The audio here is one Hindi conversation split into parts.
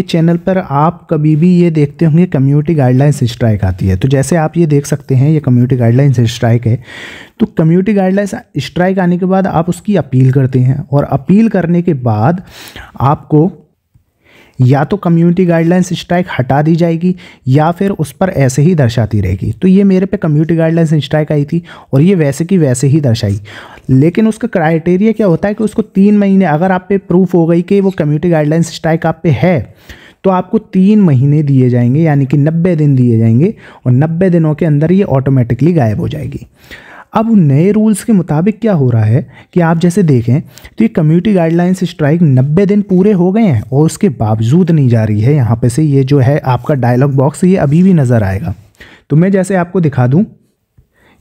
आपके चैनल पर आप कभी भी ये देखते होंगे कम्युनिटी गाइडलाइंस स्ट्राइक आती है तो जैसे आप ये देख सकते हैं ये कम्युनिटी गाइडलाइंस स्ट्राइक है तो कम्युनिटी गाइडलाइंस स्ट्राइक आने के बाद आप उसकी अपील करते हैं और अपील करने के बाद आपको या तो कम्युनिटी गाइडलाइंस स्ट्राइक हटा दी जाएगी या फिर उस पर ऐसे ही दर्शाती रहेगी तो ये मेरे पे कम्युनिटी गाइडलाइंस स्ट्राइक आई थी और ये वैसे की वैसे ही दर्शाई लेकिन उसका क्राइटेरिया क्या होता है कि उसको तीन महीने अगर आप पे प्रूफ हो गई कि वो कम्युनिटी गाइडलाइंस स्ट्राइक आप पे है तो आपको तीन महीने दिए जाएंगे यानी कि नब्बे दिन दिए जाएंगे और नब्बे दिनों के अंदर ये ऑटोमेटिकली गायब हो जाएगी अब नए रूल्स के मुताबिक क्या हो रहा है कि आप जैसे देखें तो ये कम्युनिटी गाइडलाइंस स्ट्राइक 90 दिन पूरे हो गए हैं और उसके बावजूद नहीं जा रही है यहाँ पे से ये जो है आपका डायलॉग बॉक्स ये अभी भी नज़र आएगा तो मैं जैसे आपको दिखा दूँ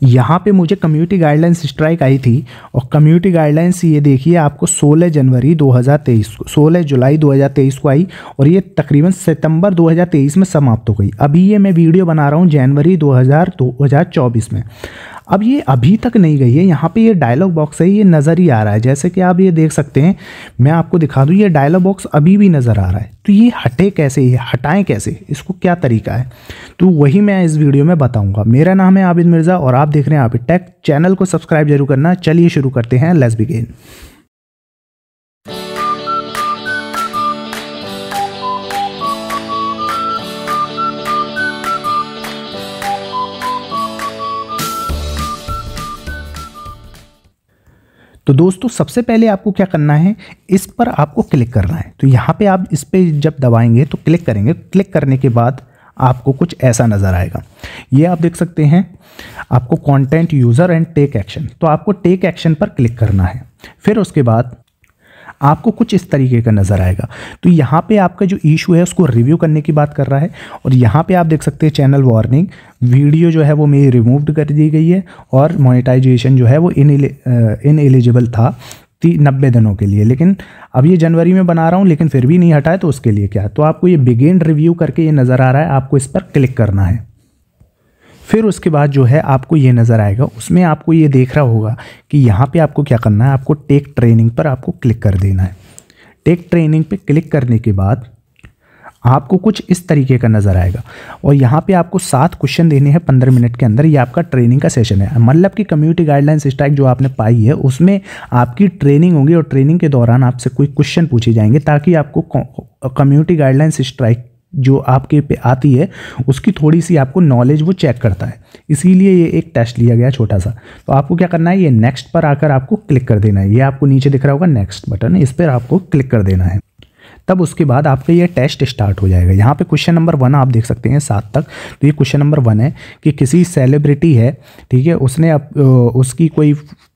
यहाँ पे मुझे कम्युनिटी गाइडलाइंस स्ट्राइक आई थी और कम्युनिटी गाइडलाइंस ये देखिए आपको 16 जनवरी 2023 को 16 जुलाई 2023 को आई और ये तकरीबन सितंबर 2023 में समाप्त हो गई अभी ये मैं वीडियो बना रहा हूँ जनवरी दो हज़ार में अब ये अभी तक नहीं गई है यहाँ पे ये डायलॉग बॉक्स है ये नज़र ही आ रहा है जैसे कि आप ये देख सकते हैं मैं आपको दिखा दूँ ये डायलॉग बॉक्स अभी भी नज़र आ रहा है तो ये हटे कैसे ये हटाएं कैसे इसको क्या तरीका है तो वही मैं इस वीडियो में बताऊँगा मेरा नाम है आबिद मिर्ज़ा और आप देख रहे हैं आबिद टेक चैनल को सब्सक्राइब जरूर करना चलिए शुरू करते हैं लेस बिगेन तो दोस्तों सबसे पहले आपको क्या करना है इस पर आपको क्लिक करना है तो यहाँ पे आप इस पर जब दबाएंगे तो क्लिक करेंगे क्लिक करने के बाद आपको कुछ ऐसा नज़र आएगा ये आप देख सकते हैं आपको content user and take action तो आपको टेक एक्शन पर क्लिक करना है फिर उसके बाद आपको कुछ इस तरीके का नज़र आएगा तो यहाँ पे आपका जो इशू है उसको रिव्यू करने की बात कर रहा है और यहाँ पे आप देख सकते हैं चैनल वार्निंग वीडियो जो है वो मेरी रिमूव्ड कर दी गई है और मोनिटाइजेशन जो है वो इन इन एलिजिबल था ती नब्बे दिनों के लिए लेकिन अब ये जनवरी में बना रहा हूँ लेकिन फिर भी नहीं हटाए तो उसके लिए क्या तो आपको ये बिगेन रिव्यू करके ये नज़र आ रहा है आपको इस पर क्लिक करना है फिर उसके बाद जो है आपको ये नज़र आएगा उसमें आपको ये देख रहा होगा कि यहाँ पे आपको क्या करना है आपको टेक ट्रेनिंग पर आपको क्लिक कर देना है टेक ट्रेनिंग पे क्लिक करने के बाद आपको कुछ इस तरीके का नज़र आएगा और यहाँ पे आपको सात क्वेश्चन देने हैं पंद्रह मिनट के अंदर ये आपका ट्रेनिंग का सेशन है मतलब कि कम्युनिटी गाइडलाइंस स्ट्राइक जो आपने पाई है उसमें आपकी ट्रेनिंग होगी और ट्रेनिंग के दौरान आपसे कोई क्वेश्चन पूछे जाएंगे ताकि आपको कम्युनिटी गाइडलाइंस स्ट्राइक जो आपके पे आती है उसकी थोड़ी सी आपको नॉलेज वो चेक करता है इसीलिए ये एक टेस्ट लिया गया छोटा सा तो आपको क्या करना है ये नेक्स्ट पर आकर आपको क्लिक कर देना है ये आपको नीचे दिख रहा होगा नेक्स्ट बटन इस पर आपको क्लिक कर देना है तब उसके बाद आपका ये टेस्ट स्टार्ट हो जाएगा यहाँ पे क्वेश्चन नंबर वन आप देख सकते हैं सात तक तो ये क्वेश्चन नंबर वन है कि किसी सेलिब्रिटी है ठीक है उसने अप, उसकी कोई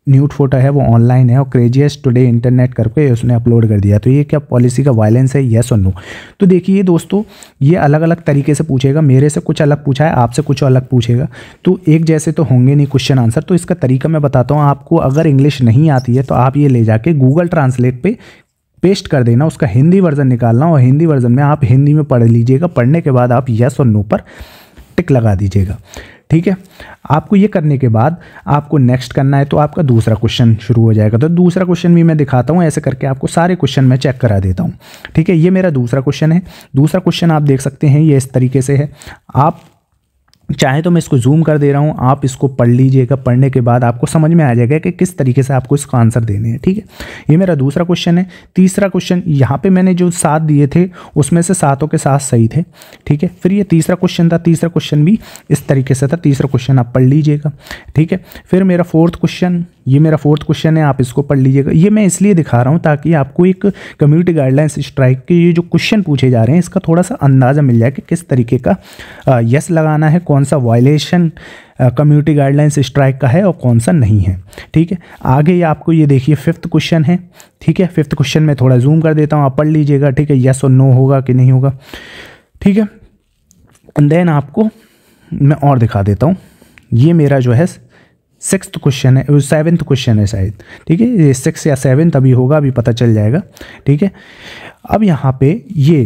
न्यूट फोटो है वो ऑनलाइन है और क्रेजियस टुडे इंटरनेट करके उसने अपलोड कर दिया तो ये क्या पॉलिसी का वायलेंस है यस और नो तो देखिए दोस्तों ये अलग अलग तरीके से पूछेगा मेरे से कुछ अलग पूछा है आपसे कुछ अलग पूछेगा तो एक जैसे तो होंगे नहीं क्वेश्चन आंसर तो इसका तरीका मैं बताता हूँ आपको अगर इंग्लिश नहीं आती है तो आप ये ले जाके गूगल ट्रांसलेट पर पेस्ट कर देना उसका हिंदी वर्जन निकालना और हिंदी वर्जन में आप हिंदी में पढ़ लीजिएगा पढ़ने के बाद आप यस और नो पर टिक लगा दीजिएगा ठीक है आपको ये करने के बाद आपको नेक्स्ट करना है तो आपका दूसरा क्वेश्चन शुरू हो जाएगा तो दूसरा क्वेश्चन भी मैं दिखाता हूँ ऐसे करके आपको सारे क्वेश्चन मैं चेक करा देता हूँ ठीक है ये मेरा दूसरा क्वेश्चन है दूसरा क्वेश्चन आप देख सकते हैं ये इस तरीके से है आप चाहे तो मैं इसको जूम कर दे रहा हूँ आप इसको पढ़ लीजिएगा पढ़ने के बाद आपको समझ में आ जाएगा कि किस तरीके से आपको इसका आंसर देने हैं ठीक है ये मेरा दूसरा क्वेश्चन है तीसरा क्वेश्चन यहाँ पे मैंने जो सात दिए थे उसमें से सातों के साथ सही थे ठीक है फिर ये तीसरा क्वेश्चन था तीसरा क्वेश्चन भी इस तरीके से था तीसरा क्वेश्चन आप पढ़ लीजिएगा ठीक है फिर मेरा फोर्थ क्वेश्चन ये मेरा फोर्थ क्वेश्चन है आप इसको पढ़ लीजिएगा ये मैं इसलिए दिखा रहा हूँ ताकि आपको एक कम्युनिटी गाइडलाइंस स्ट्राइक के ये जो क्वेश्चन पूछे जा रहे हैं इसका थोड़ा सा अंदाज़ा मिल जाए कि किस तरीके का यस लगाना है कौन सा वायलेशन कम्युनिटी गाइडलाइंस स्ट्राइक का है और कौन सा नहीं है ठीक है आगे आपको ये देखिए फिफ्थ क्वेश्चन है ठीक है फिफ्थ क्वेश्चन में थोड़ा जूम कर देता हूँ आप पढ़ लीजिएगा ठीक है यस और नो होगा कि नहीं होगा ठीक है देन आपको मैं और दिखा देता हूँ ये मेरा जो है सिक्स क्वेश्चन है सेवन्थ क्वेश्चन है शायद ठीक है ये सिक्स या सेवन्थ अभी होगा अभी पता चल जाएगा ठीक है अब यहाँ पे ये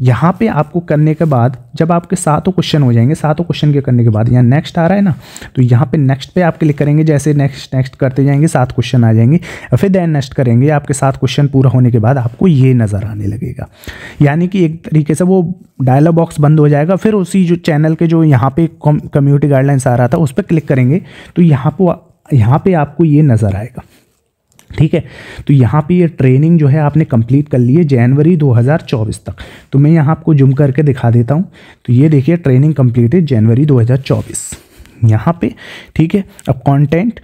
यहाँ पे आपको करने के बाद जब आपके सातों क्वेश्चन हो जाएंगे सातों क्वेश्चन के करने के बाद यहाँ नेक्स्ट आ रहा है ना तो यहाँ पे नेक्स्ट पे आप क्लिक करेंगे जैसे नेक्स्ट नेक्स्ट करते जाएंगे सात क्वेश्चन आ जाएंगे और फिर दैन नेक्स्ट करेंगे आपके सात क्वेश्चन पूरा होने के बाद आपको ये नज़र आने लगेगा यानी कि एक तरीके से वो डायलॉग बॉक्स बंद हो जाएगा फिर उसी जो चैनल के जो यहाँ पे कम्युनिटी गाइडलाइंस आ रहा था उस पर क्लिक करेंगे तो यहाँ पर यहाँ पर आपको ये नज़र आएगा ठीक है तो यहाँ पे ये ट्रेनिंग जो है आपने कंप्लीट कर ली है जनवरी 2024 तक तो मैं यहाँ आपको जुम करके दिखा देता हूँ तो ये देखिए ट्रेनिंग कम्प्लीट है जनवरी 2024 यहाँ पर ठीक है अब कॉन्टेंट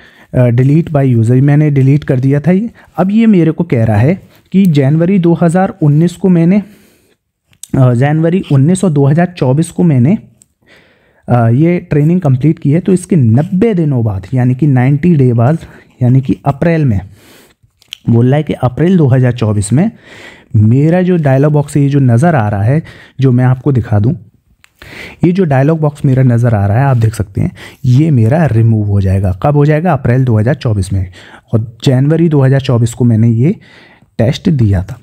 डिलीट बाई यूज़र मैंने डिलीट कर दिया था ये अब ये मेरे को कह रहा है कि जनवरी 2019 को मैंने जनवरी 19 और 2024 को मैंने ये ट्रेनिंग कंप्लीट की है तो इसके 90 दिनों बाद यानी कि 90 डे बाद यानी कि अप्रैल में बोल रहा है कि अप्रैल 2024 में मेरा जो डायलॉग बॉक्स ये जो नज़र आ रहा है जो मैं आपको दिखा दूँ ये जो डायलॉग बॉक्स मेरा नज़र आ रहा है आप देख सकते हैं ये मेरा रिमूव हो जाएगा कब हो जाएगा अप्रैल 2024 में और जनवरी 2024 को मैंने ये टेस्ट दिया था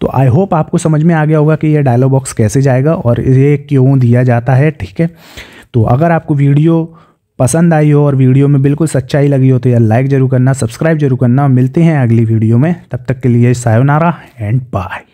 तो आई होप आपको समझ में आ गया होगा कि ये डायलॉग बॉक्स कैसे जाएगा और ये क्यों दिया जाता है ठीक है तो अगर आपको वीडियो पसंद आई हो और वीडियो में बिल्कुल सच्चाई लगी हो तो यार लाइक जरूर करना सब्सक्राइब जरूर करना मिलते हैं अगली वीडियो में तब तक के लिए सायोनारा एंड बाय